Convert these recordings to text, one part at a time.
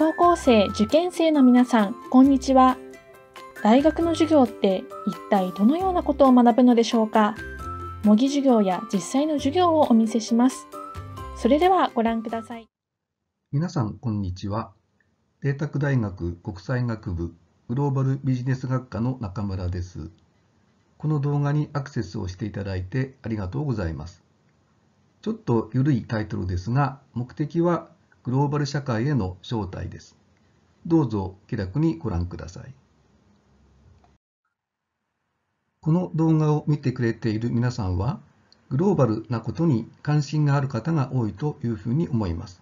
高校生、受験生の皆さん、こんにちは。大学の授業って一体どのようなことを学ぶのでしょうか模擬授業や実際の授業をお見せします。それではご覧ください。皆さん、こんにちは。麗澤大学国際学部グローバルビジネス学科の中村です。この動画にアクセスをしていただいてありがとうございます。ちょっと緩いタイトルですが、目的はグローバル社会への招待です。どうぞ気楽にご覧ください。この動画を見てくれている皆さんは、グローバルなことに関心がある方が多いというふうに思います。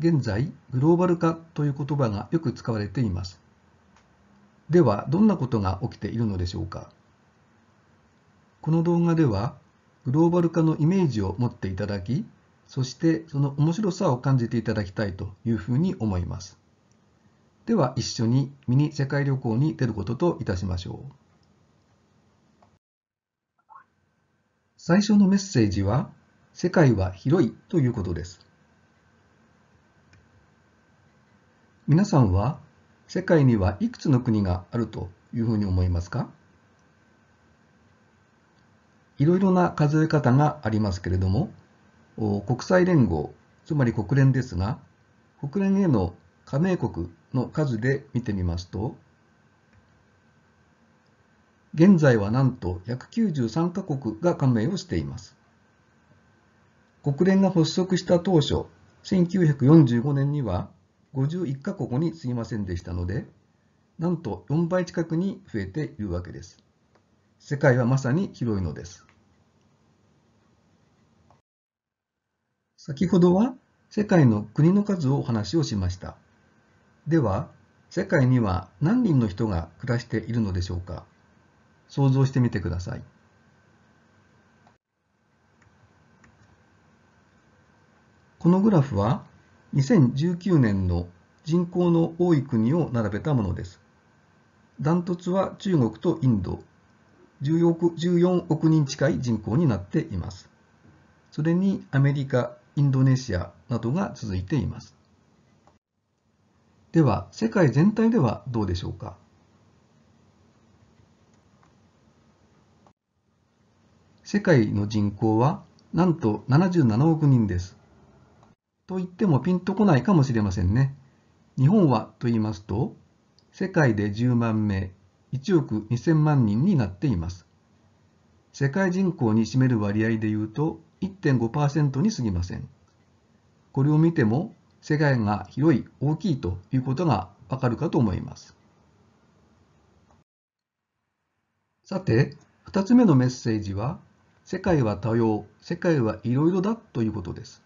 現在、グローバル化という言葉がよく使われています。では、どんなことが起きているのでしょうか。この動画では、グローバル化のイメージを持っていただき、そしてその面白さを感じていただきたいというふうに思います。では一緒にミニ世界旅行に出ることといたしましょう。最初のメッセージは、世界は広いということです。皆さんは世界にはいくつの国があるというふうに思いますかいろいろな数え方がありますけれども、国際連合、つまり国連ですが、国連への加盟国の数で見てみますと、現在はなんと193カ国が加盟をしています。国連が発足した当初、1945年には51カ国にすぎませんでしたので、なんと4倍近くに増えているわけです。世界はまさに広いのです。先ほどは世界の国の数をお話をしました。では、世界には何人の人が暮らしているのでしょうか想像してみてください。このグラフは2019年の人口の多い国を並べたものです。ダントツは中国とインド、14億人近い人口になっています。それにアメリカ、インドネシアなどが続いています。では、世界全体ではどうでしょうか。世界の人口はなんと77億人です。と言ってもピンとこないかもしれませんね。日本はと言いますと、世界で10万名、1億2000万人になっています。世界人口に占める割合で言うと、1.5%に過ぎません。これを見ても世界が広い大きいということがわかるかと思います。さて、2つ目のメッセージは、世界は多様、世界はいろいろだということです。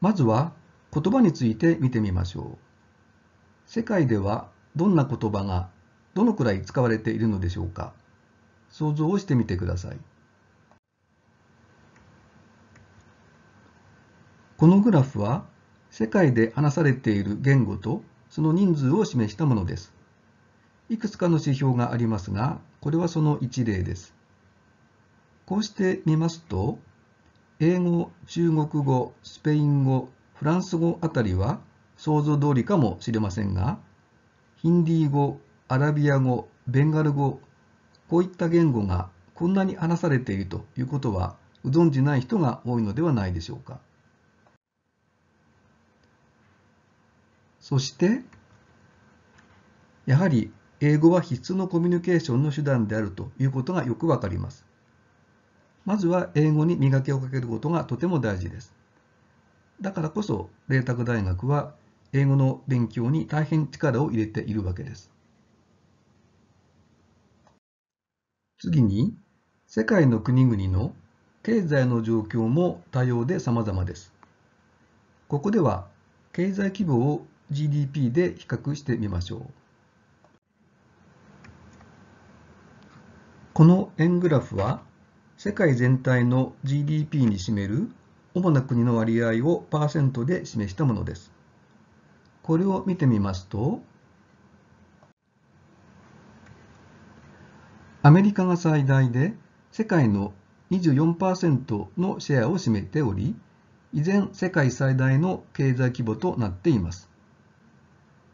まずは言葉について見てみましょう。世界ではどんな言葉がどのくらい使われているのでしょうか。想像をしてみてください。このグラフは世界で話されている言語とその人数を示したものです。いくつかの指標がありますが、これはその一例です。こうして見ますと、英語、中国語、スペイン語、フランス語あたりは想像通りかもしれませんが、ヒンディー語、アラビア語、ベンガル語、こういった言語がこんなに話されているということはご存じない人が多いのではないでしょうか。そして、やはり英語は必須のコミュニケーションの手段であるということがよくわかります。まずは英語に磨きをかけることがとても大事です。だからこそ、麗澤大学は英語の勉強に大変力を入れているわけです。次に、世界の国々の経済の状況も多様で様々です。ここでは、経済規模を GDP で比較してみましょう。この円グラフは、世界全体の GDP に占める主な国の割合をパーセントで示したものです。これを見てみますと、アメリカが最大で世界の24%のシェアを占めており、依然世界最大の経済規模となっています。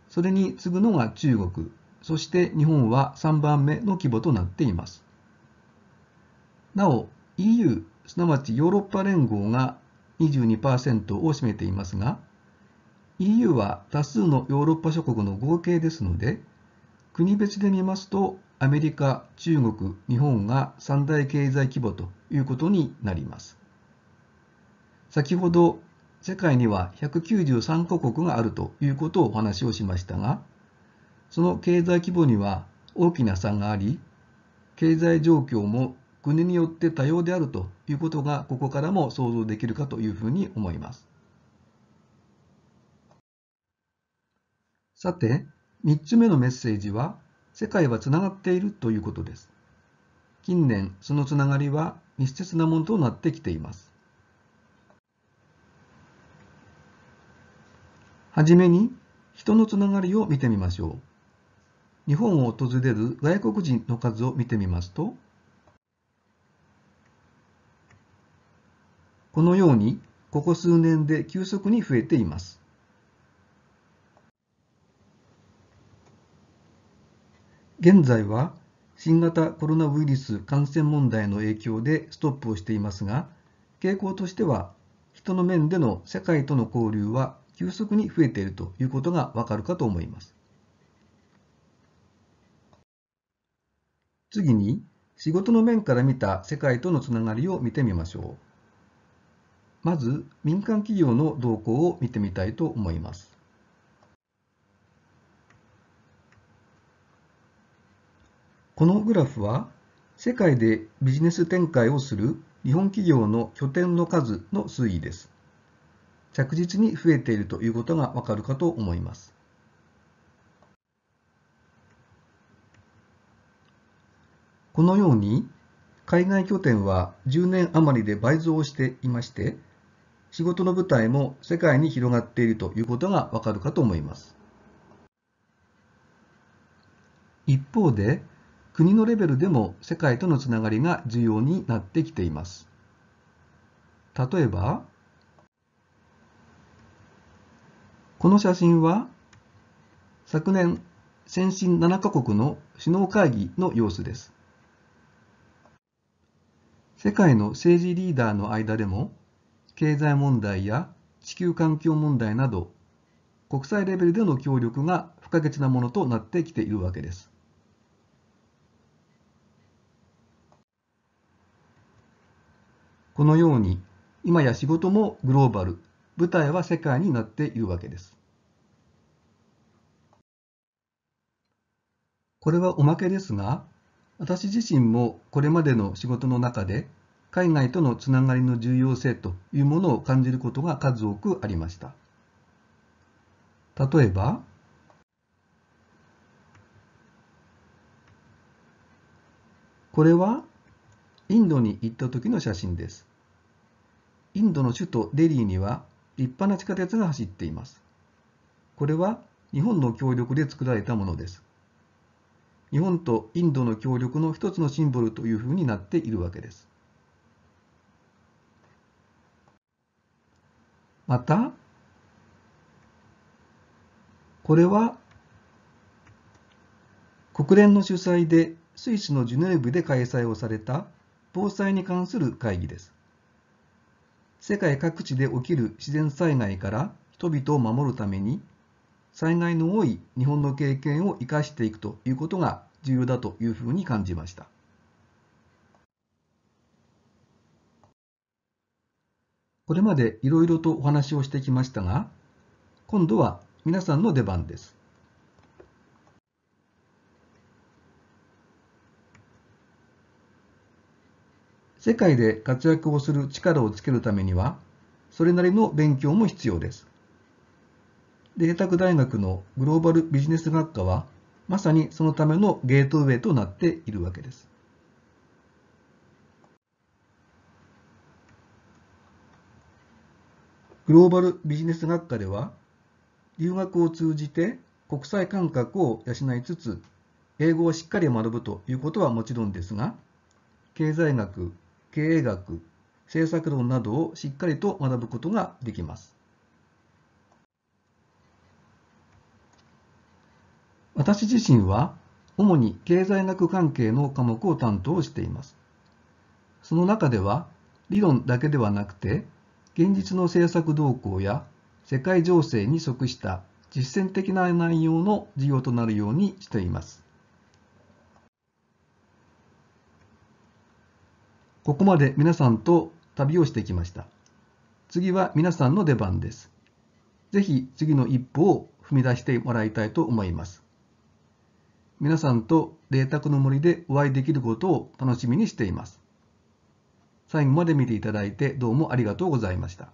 それに次ぐのが中国、そして日本は3番目の規模となっています。なお、EU、すなわちヨーロッパ連合が22%を占めていますが、EU は多数のヨーロッパ諸国の合計ですので、国別で見ますとアメリカ、中国、日本が三大経済規模ということになります。先ほど世界には193カ国があるということをお話をしましたが、その経済規模には大きな差があり、経済状況も国によって多様であるということがここからも想像できるかというふうに思います。さて、3つ目のメッセージは、世界はつながっているということです。近年、そのつながりは密接なものとなってきています。はじめに、人のつながりを見てみましょう。日本を訪れる外国人の数を見てみますと、このように、ここ数年で急速に増えています。現在は新型コロナウイルス感染問題の影響でストップをしていますが、傾向としては、人の面での社会との交流は急速に増えているということがわかるかと思います。次に、仕事の面から見た世界とのつながりを見てみましょう。まず、民間企業の動向を見てみたいと思います。このグラフは世界でビジネス展開をする日本企業の拠点の数の推移です。着実に増えているということがわかるかと思います。このように海外拠点は10年余りで倍増していまして仕事の舞台も世界に広がっているということがわかるかと思います。一方で国のレベルでも世界とのつながりが重要になってきています。例えば、この写真は昨年先進7カ国の首脳会議の様子です。世界の政治リーダーの間でも経済問題や地球環境問題など国際レベルでの協力が不可欠なものとなってきているわけです。このように、今や仕事もグローバル、舞台は世界になっているわけです。これはおまけですが、私自身もこれまでの仕事の中で、海外とのつながりの重要性というものを感じることが数多くありました。例えば、これはインドに行った時の写真です。インドの首都デリーには立派な地下鉄が走っています。これは日本の協力で作られたものです。日本とインドの協力の一つのシンボルというふうになっているわけです。また、これは国連の主催でスイスのジュネーブで開催をされた防災に関する会議です。世界各地で起きる自然災害から人々を守るために、災害の多い日本の経験を生かしていくということが重要だというふうに感じました。これまでいろいろとお話をしてきましたが、今度は皆さんの出番です。世界で活躍をする力をつけるためには、それなりの勉強も必要です。麗澤大学のグローバルビジネス学科は、まさにそのためのゲートウェイとなっているわけです。グローバルビジネス学科では、留学を通じて国際感覚を養いつつ、英語をしっかり学ぶということはもちろんですが、経済学、経営学、政策論などをしっかりと学ぶことができます。私自身は主に経済学関係の科目を担当しています。その中では理論だけではなくて現実の政策動向や世界情勢に即した実践的な内容の授業となるようにしています。ここまで皆さんと旅をしてきました。次は皆さんの出番です。ぜひ次の一歩を踏み出してもらいたいと思います。皆さんと麗澤の森でお会いできることを楽しみにしています。最後まで見ていただいてどうもありがとうございました。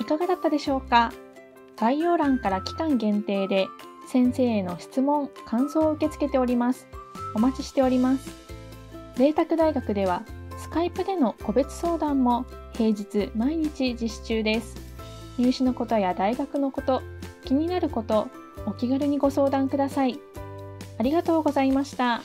いかがだったでしょうか概要欄から期間限定で先生への質問・感想を受け付けております。お待ちしております。麗澤大学では Skype での個別相談も平日毎日実施中です。入試のことや大学のこと、気になること、お気軽にご相談ください。ありがとうございました。